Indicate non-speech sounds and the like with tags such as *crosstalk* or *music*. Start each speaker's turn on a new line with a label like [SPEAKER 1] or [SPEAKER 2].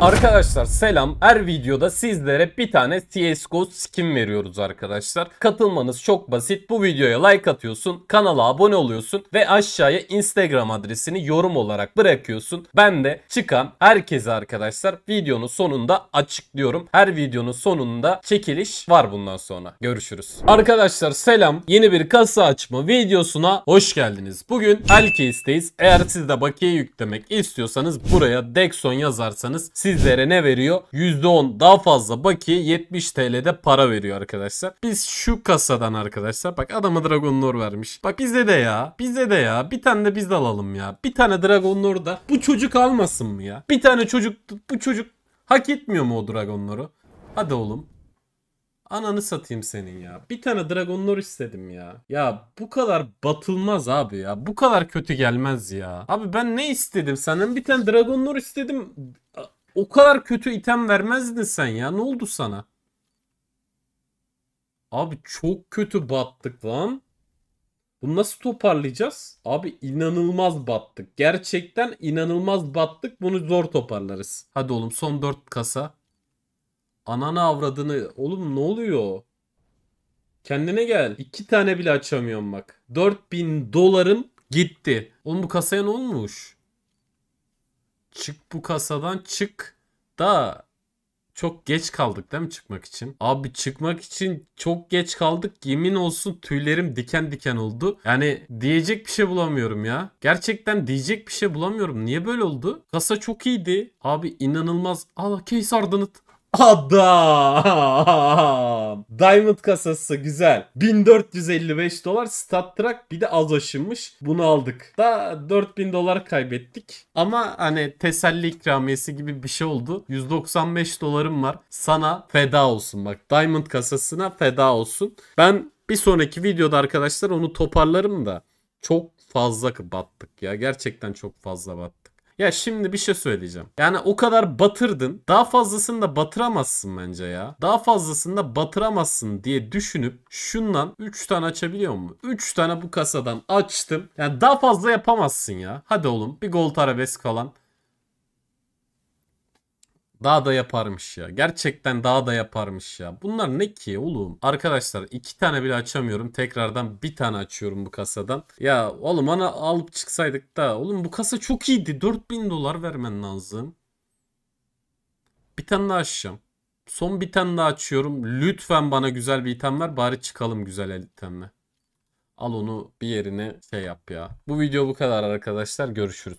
[SPEAKER 1] Arkadaşlar selam. Her videoda sizlere bir tane CSGO skin veriyoruz arkadaşlar. Katılmanız çok basit. Bu videoya like atıyorsun, kanala abone oluyorsun ve aşağıya Instagram adresini yorum olarak bırakıyorsun. Ben de çıkan herkese arkadaşlar videonun sonunda açıklıyorum. Her videonun sonunda çekiliş var bundan sonra. Görüşürüz. Arkadaşlar selam. Yeni bir kasa açma videosuna hoş geldiniz. Bugün Elkeist'teyiz. Eğer sizde de bakiye yüklemek istiyorsanız buraya Dexon yazarsanız sizlere ne veriyor? %10 daha fazla bakiye 70 TL'de para veriyor arkadaşlar. Biz şu kasadan arkadaşlar bak adamı Dragon Lore vermiş. Bak bize de ya bize de ya bir tane de biz de alalım ya. Bir tane Dragon Lore da bu çocuk almasın mı ya? Bir tane çocuk bu çocuk hak etmiyor mu o Dragon Lore'u? Hadi oğlum. Ananı satayım senin ya. Bir tane Dragon Lore istedim ya. Ya bu kadar batılmaz abi ya. Bu kadar kötü gelmez ya. Abi ben ne istedim senden? Bir tane Dragon Lore istedim. O kadar kötü item vermezdin sen ya. Ne oldu sana? Abi çok kötü battık lan. Bunu nasıl toparlayacağız? Abi inanılmaz battık. Gerçekten inanılmaz battık. Bunu zor toparlarız. Hadi oğlum son 4 kasa. Ananı avradını. Oğlum ne oluyor? Kendine gel. 2 tane bile açamıyorum bak. 4000 dolarım gitti. Oğlum bu kasaya ne olmuş? Çık bu kasadan çık da çok geç kaldık değil mi çıkmak için? Abi çıkmak için çok geç kaldık. Yemin olsun tüylerim diken diken oldu. Yani diyecek bir şey bulamıyorum ya. Gerçekten diyecek bir şey bulamıyorum. Niye böyle oldu? Kasa çok iyiydi. Abi inanılmaz. Allah Keysar Danıt. Ada. *laughs* Diamond kasası güzel. 1455 dolar stat track bir de az aşınmış. Bunu aldık. Da 4000 dolar kaybettik. Ama hani teselli ikramiyesi gibi bir şey oldu. 195 dolarım var. Sana feda olsun bak. Diamond kasasına feda olsun. Ben bir sonraki videoda arkadaşlar onu toparlarım da çok fazla battık ya. Gerçekten çok fazla battık. Ya şimdi bir şey söyleyeceğim. Yani o kadar batırdın. Daha fazlasını da batıramazsın bence ya. Daha fazlasını da batıramazsın diye düşünüp şundan 3 tane açabiliyor mu? 3 tane bu kasadan açtım. Yani daha fazla yapamazsın ya. Hadi oğlum bir gol arabesk falan. Daha da yaparmış ya. Gerçekten daha da yaparmış ya. Bunlar ne ki oğlum? Arkadaşlar iki tane bile açamıyorum. Tekrardan bir tane açıyorum bu kasadan. Ya oğlum ana alıp çıksaydık da. Oğlum bu kasa çok iyiydi. 4000 dolar vermen lazım. Bir tane daha açacağım. Son bir tane daha açıyorum. Lütfen bana güzel bir item ver. Bari çıkalım güzel itemle. Al onu bir yerine şey yap ya. Bu video bu kadar arkadaşlar. Görüşürüz.